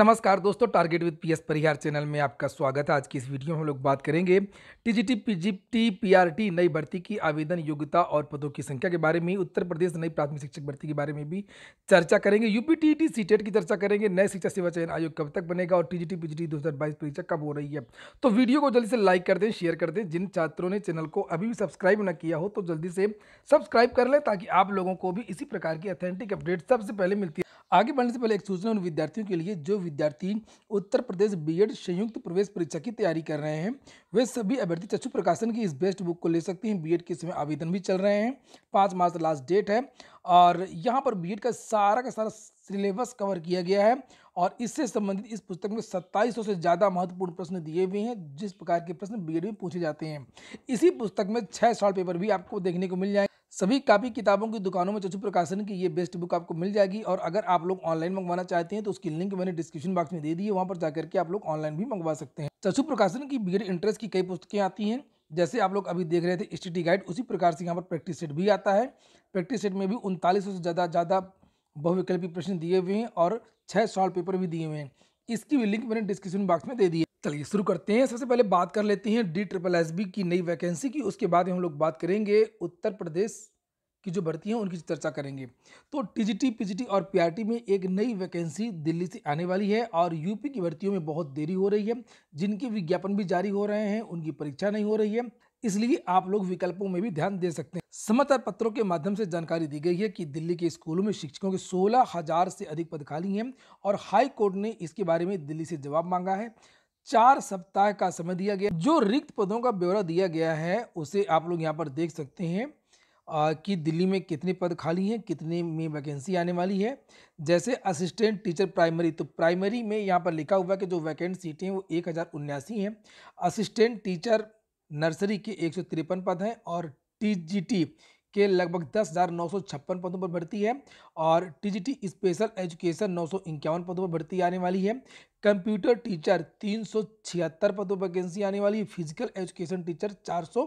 नमस्कार दोस्तों target with PS Parihar channel में आपका स्वागत है आज की इस वीडियो में हम लोग बात करेंगे टीजीटी पीजीटी पीआरटी नई भर्ती की आवेदन योग्यता और पदों की संख्या के बारे में उत्तर प्रदेश नई प्राथमिक शिक्षक भर्ती के बारे में भी चर्चा करेंगे यूपीटीटी सीटेट e की चर्चा करेंगे नए शिक्षा सेवा चयन आयोग कब तक बनेगा और टीजीटी जी दो परीक्षा कब हो रही है तो वीडियो को जल्दी से लाइक कर दें शेयर कर दें जिन छात्रों ने चैनल को अभी भी सब्सक्राइब न किया हो तो जल्दी से सब्सक्राइब कर लें ताकि आप लोगों को भी इसी प्रकार की अथेंटिक अपडेट सबसे पहले मिलती है आगे बढ़ने से पहले एक सूचना उन विद्यार्थियों के लिए जो विद्यार्थी उत्तर प्रदेश बीएड संयुक्त प्रवेश परीक्षा की तैयारी कर रहे हैं वे सभी अभ्यर्थी चक्षु प्रकाशन की इस बेस्ट बुक को ले सकते हैं बीएड के समय आवेदन भी चल रहे हैं पाँच मार्च लास्ट डेट है और यहाँ पर बीएड का सारा का सारा सिलेबस कवर किया गया है और इससे संबंधित इस पुस्तक में सत्ताईस से ज़्यादा महत्वपूर्ण प्रश्न दिए हुए हैं जिस प्रकार के प्रश्न बी में पूछे जाते हैं इसी पुस्तक में छः सॉल्व पेपर भी आपको देखने को मिल जाएंगे सभी कापी किताबों की दुकानों में चचू प्रकाशन की ये बेस्ट बुक आपको मिल जाएगी और अगर आप लोग ऑनलाइन मंगवाना चाहते हैं तो उसकी लिंक मैंने डिस्क्रिप्शन बॉक्स में दे दी है वहाँ पर जाकर के आप लोग ऑनलाइन भी मंगवा सकते हैं चशु प्रकाशन की बिगड़ इंटरेस्ट की कई पुस्तकें आती हैं जैसे आप लोग अभी देख रहे थे स्टडी गाइड उसी प्रकार से यहाँ पर प्रैक्टिस सेट भी आता है प्रैक्टिस सेट में भी उनतालीस से ज़्यादा ज़्यादा बहुविकल्पी प्रश्न दिए हुए हैं और छः सॉल्व पेपर भी दिए हुए हैं इसकी भी लिंक मैंने डिस्क्रिप्शन बॉक्स में दे दी है चलिए शुरू करते हैं सबसे पहले बात कर लेते हैं डी ट्रिपल एस बी की नई वैकेंसी की उसके बाद हम लोग बात करेंगे उत्तर प्रदेश की जो भर्ती हैं उनकी चर्चा करेंगे तो टीजीटी पीजीटी और पीआरटी में एक नई वैकेंसी दिल्ली से आने वाली है और यूपी की भर्तियों में बहुत देरी हो रही है जिनके विज्ञापन भी जारी हो रहे हैं उनकी परीक्षा नहीं हो रही है इसलिए आप लोग विकल्पों में भी ध्यान दे सकते हैं समाचार पत्रों के माध्यम से जानकारी दी गई है कि दिल्ली के स्कूलों में शिक्षकों के सोलह हजार से अधिक पद खाली हैं और हाई कोर्ट ने इसके बारे में दिल्ली से जवाब मांगा है चार सप्ताह का समय दिया गया जो रिक्त पदों का ब्यौरा दिया गया है उसे आप लोग यहाँ पर देख सकते हैं कि दिल्ली में कितने पद खाली हैं कितने में वैकेंसी आने वाली है जैसे असिस्टेंट टीचर प्राइमरी तो प्राइमरी में यहाँ पर लिखा हुआ है कि जो वैकेंट सीटें हैं वो एक हज़ार उन्यासी हैं असिस्टेंट टीचर नर्सरी के एक सौ तिरपन पद हैं और टी के लगभग दस हज़ार नौ सौ छप्पन पदों पर भर्ती है और टीजीटी स्पेशल एजुकेशन नौ सौ इक्यावन पदों पर भर्ती आने वाली है कंप्यूटर टीचर तीन सौ छिहत्तर पदों पर वैकेंसी आने वाली है फिजिकल एजुकेशन टीचर चार सौ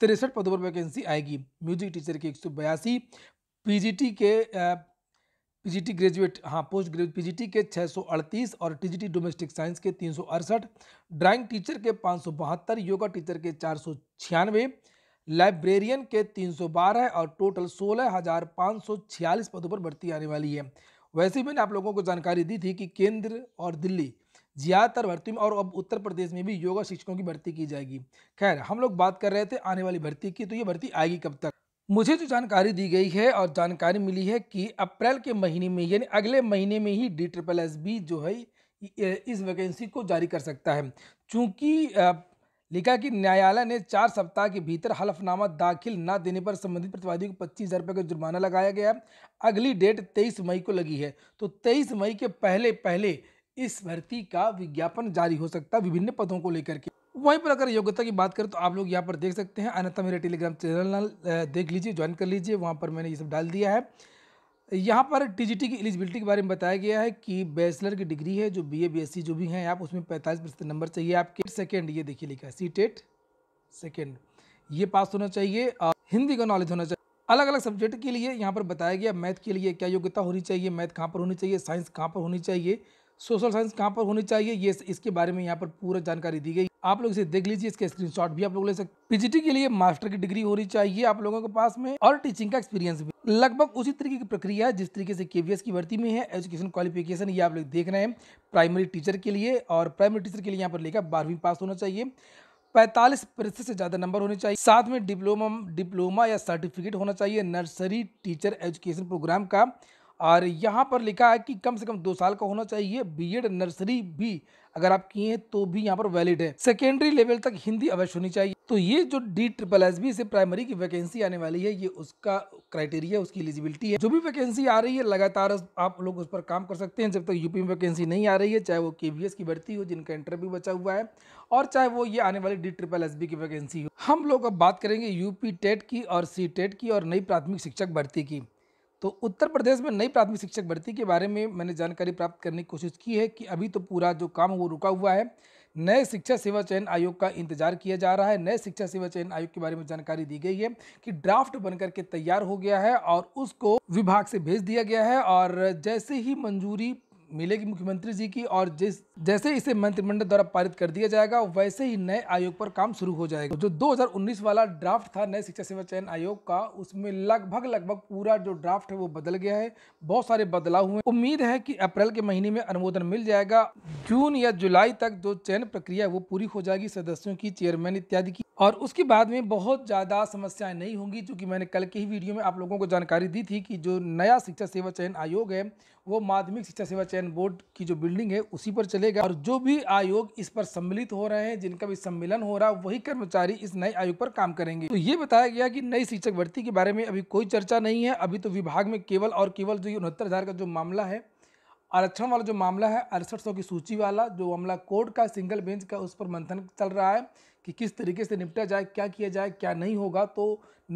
तिरसठ पदों पर वैकेंसी आएगी म्यूजिक टीचर की एक सौ बयासी पीजीटी के पीजीटी ग्रेजुएट हाँ पोस्ट ग्रेजुएट पीजीटी के 638 और टीजीटी डोमेस्टिक साइंस के तीन ड्राइंग टीचर के पाँच योगा टीचर के चार लाइब्रेरियन के 312 और टोटल सोलह हज़ार पदों पर भर्ती आने वाली है वैसे भी मैंने आप लोगों को जानकारी दी थी कि केंद्र और दिल्ली ज़्यादातर भर्ती में और अब उत्तर प्रदेश में भी योगा शिक्षकों की भर्ती की जाएगी खैर हम लोग बात कर रहे थे आने वाली भर्ती की तो ये भर्ती आएगी कब तक मुझे जो तो जानकारी दी गई है और जानकारी मिली है कि अप्रैल के महीने में यानी अगले महीने में ही डी ट्रिपल एस बी जो है इस वैकेंसी को जारी कर सकता है चूँकि लिखा कि न्यायालय ने चार सप्ताह के भीतर हलफनामा दाखिल न देने पर संबंधित प्रतिवादी को पच्चीस हज़ार रुपये का जुर्माना लगाया गया अगली डेट तेईस मई को लगी है तो तेईस मई के पहले पहले इस भर्ती का विज्ञापन जारी हो सकता है विभिन्न पदों को लेकर के वहीं पर अगर योग्यता की बात करें तो आप लोग यहाँ पर देख सकते हैं अन्यथा मेरे टेलीग्राम चैनल देख लीजिए ज्वाइन कर लीजिए वहाँ पर मैंने ये सब डाल दिया है यहाँ पर टीजीटी की एलिजिबिलिटी के बारे में बताया गया है कि बैचलर की डिग्री है जो बीए बीएससी जो भी हैं आप उसमें 45 परसेंट नंबर चाहिए आपके सेकंड ये देखिए लिखा है सी टेट सेकेंड ये पास होना चाहिए और हिंदी का नॉलेज होना चाहिए अलग अलग सब्जेक्ट के लिए यहाँ पर बताया गया मैथ के लिए क्या योग्यता होनी चाहिए मैथ कहाँ पर होनी चाहिए साइंस कहाँ पर होनी चाहिए सोशल साइंस कहाँ पर होनी चाहिए ये इसके बारे में यहाँ पर पूरा जानकारी दी गई आप लोग इसे देख लीजिए इसके स्क्रीनशॉट भी आप लोग ले सकते पीजीटी के लिए मास्टर की डिग्री होनी चाहिए आप लोगों के पास में और टीचिंग का एक्सपीरियंस भी लगभग उसी तरीके की प्रक्रिया है जिस तरीके से केवीएस की भर्ती में है एजुकेशन क्वालिफिकेशन ये आप लोग देख रहे हैं प्राइमरी टीचर के लिए और प्राइमरी टीचर के लिए यहाँ पर लेकर बारहवीं पास होना चाहिए पैंतालीस प्रतिशत से ज़्यादा नंबर होने चाहिए साथ में डिप्लोमा डिप्लोमा या सर्टिफिकेट होना चाहिए नर्सरी टीचर एजुकेशन प्रोग्राम का और यहाँ पर लिखा है कि कम से कम दो साल का होना चाहिए बीएड नर्सरी भी अगर आप किए हैं तो भी यहाँ पर वैलिड है सेकेंडरी लेवल तक हिंदी अवश्य होनी चाहिए तो ये जो डी ट्रिपल एस बी से प्राइमरी की वैकेंसी आने वाली है ये उसका क्राइटेरिया उसकी एलिजिबिलिटी है जो भी वैकेंसी आ रही है लगातार आप लोग उस पर काम कर सकते हैं जब तक यूपी में वैकेंसी नहीं आ रही है चाहे वो के की भर्ती हो जिनका इंटरव्यू बचा हुआ है और चाहे वो ये आने वाली डी ट्रिपल एस बी की वैकेंसी हो हम लोग अब बात करेंगे यूपी टेट की और सी टेट की और नई प्राथमिक शिक्षक भर्ती की तो उत्तर प्रदेश में नई प्राथमिक शिक्षक भर्ती के बारे में मैंने जानकारी प्राप्त करने की कोशिश की है कि अभी तो पूरा जो काम वो रुका हुआ है नए शिक्षा सेवा चयन आयोग का इंतजार किया जा रहा है नए शिक्षा सेवा चयन आयोग के बारे में जानकारी दी गई है कि ड्राफ्ट बनकर के तैयार हो गया है और उसको विभाग से भेज दिया गया है और जैसे ही मंजूरी मिलेगी मुख्यमंत्री जी की और जिस जैसे इसे मंत्रिमंडल द्वारा पारित कर दिया जाएगा वैसे ही नए आयोग पर काम शुरू हो जाएगा जो 2019 वाला ड्राफ्ट था नए शिक्षा सेवा चयन आयोग का उसमें लगभग लगभग पूरा जो ड्राफ्ट है वो बदल गया है बहुत सारे बदलाव हुए उम्मीद है की अप्रैल के महीने में अनुमोदन मिल जाएगा जून या जुलाई तक जो चयन प्रक्रिया वो पूरी हो जाएगी सदस्यों की चेयरमैन इत्यादि की और उसके बाद में बहुत ज़्यादा समस्याएं नहीं होंगी क्योंकि मैंने कल के ही वीडियो में आप लोगों को जानकारी दी थी कि जो नया शिक्षा सेवा चयन आयोग है वो माध्यमिक शिक्षा सेवा चयन बोर्ड की जो बिल्डिंग है उसी पर चलेगा और जो भी आयोग इस पर सम्मिलित हो रहे हैं जिनका भी सम्मेलन हो रहा है वही कर्मचारी इस नए आयोग पर काम करेंगे तो ये बताया गया कि नई शिक्षक भर्ती के बारे में अभी कोई चर्चा नहीं है अभी तो विभाग में केवल और केवल जो ये उनहत्तर हज़ार का जो मामला है आरक्षण वाला जो मामला है अड़सठ सौ की सूची वाला जो मामला कोर्ट का सिंगल बेंच का उस पर मंथन चल रहा है कि किस तरीके से निपटा जाए क्या किया जाए क्या नहीं होगा तो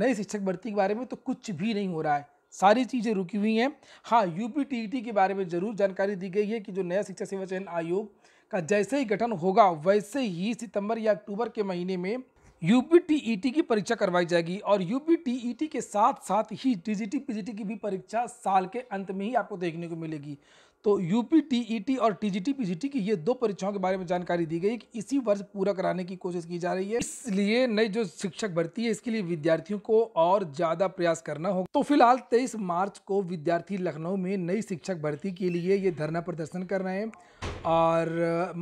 नई शिक्षक भर्ती के बारे में तो कुछ भी नहीं हो रहा है सारी चीज़ें रुकी हुई हैं हाँ यूपी e के बारे में ज़रूर जानकारी दी गई है कि जो नया शिक्षा सेवा चयन आयोग का जैसे ही गठन होगा वैसे ही सितंबर या अक्टूबर के महीने में यूपी e की परीक्षा करवाई जाएगी और यूपी e के साथ साथ ही टीजीटी जी की भी परीक्षा साल के अंत में ही आपको देखने को मिलेगी तो यूपी टीईटी e और टीजीटी पीजीटी की ये दो परीक्षाओं के बारे में जानकारी दी गई कि इसी वर्ष पूरा कराने की कोशिश की जा रही है इसलिए नई जो शिक्षक भर्ती है इसके लिए विद्यार्थियों को और ज़्यादा प्रयास करना होगा तो फिलहाल तेईस मार्च को विद्यार्थी लखनऊ में नई शिक्षक भर्ती के लिए ये धरना प्रदर्शन कर रहे हैं और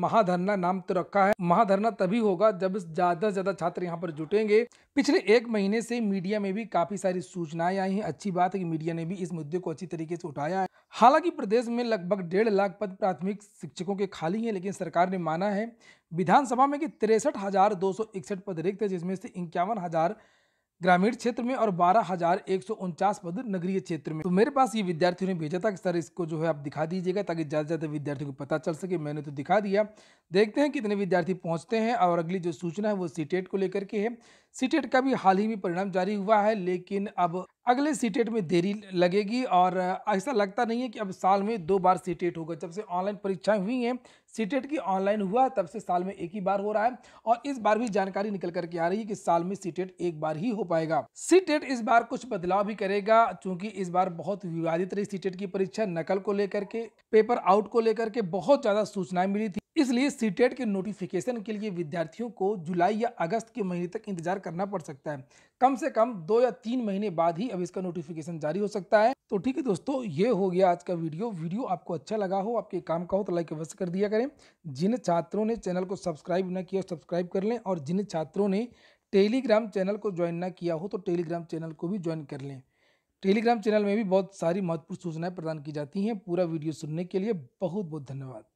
महाधरना नाम तो रखा है महाधरना तभी होगा जब ज़्यादा से ज़्यादा छात्र यहाँ पर जुटेंगे पिछले एक महीने से मीडिया में भी काफ़ी सारी सूचनाएं आई हैं अच्छी बात है कि मीडिया ने भी इस मुद्दे को अच्छी तरीके से उठाया है हालांकि प्रदेश में लगभग डेढ़ लाख पद प्राथमिक शिक्षकों के खाली हैं लेकिन सरकार ने माना है विधानसभा में कि तिरसठ हज़ार दो सौ इकसठ पद रिक्त है जिसमें से इक्यावन हज़ार ग्रामीण क्षेत्र में और बारह हजार एक सौ उनचास पद नगरीय क्षेत्र में तो मेरे पास ये विद्यार्थियों ने भेजा था कि सर इसको जो है आप दिखा दीजिएगा ताकि ज़्यादा से ज़्यादा विद्यार्थियों को पता चल सके मैंने तो दिखा दिया देखते हैं कितने विद्यार्थी पहुंचते हैं और अगली जो सूचना है वो सीटेट e को लेकर के है सीटेट e का भी हाल ही में परिणाम जारी हुआ है लेकिन अब अगले सीटेट में देरी लगेगी और ऐसा लगता नहीं है कि अब साल में दो बार सीटेट होगा जब से ऑनलाइन परीक्षाएं हुई हैं सीटेट की ऑनलाइन हुआ तब से साल में एक ही बार हो रहा है और इस बार भी जानकारी निकल करके आ रही है कि साल में सीटेट एक बार ही हो पाएगा सीटेट इस बार कुछ बदलाव भी करेगा चूंकि इस बार बहुत विवादित रही सीटेट की परीक्षा नकल को लेकर के पेपर आउट को लेकर के बहुत ज़्यादा सूचनाएं मिली थी इसलिए सीटेट के नोटिफिकेशन के लिए विद्यार्थियों को जुलाई या अगस्त के महीने तक इंतजार करना पड़ सकता है कम से कम दो या तीन महीने बाद ही अब इसका नोटिफिकेशन जारी हो सकता है तो ठीक है दोस्तों ये हो गया आज का वीडियो वीडियो आपको अच्छा लगा हो आपके काम का हो तो लाइक अवश्य कर दिया करें जिन छात्रों ने चैनल को सब्सक्राइब न किया सब्सक्राइब कर लें और जिन छात्रों ने टेलीग्राम चैनल को ज्वाइन ना किया हो तो टेलीग्राम चैनल को भी ज्वाइन कर लें टेलीग्राम चैनल में भी बहुत सारी महत्वपूर्ण सूचनाएं प्रदान की जाती हैं पूरा वीडियो सुनने के लिए बहुत बहुत धन्यवाद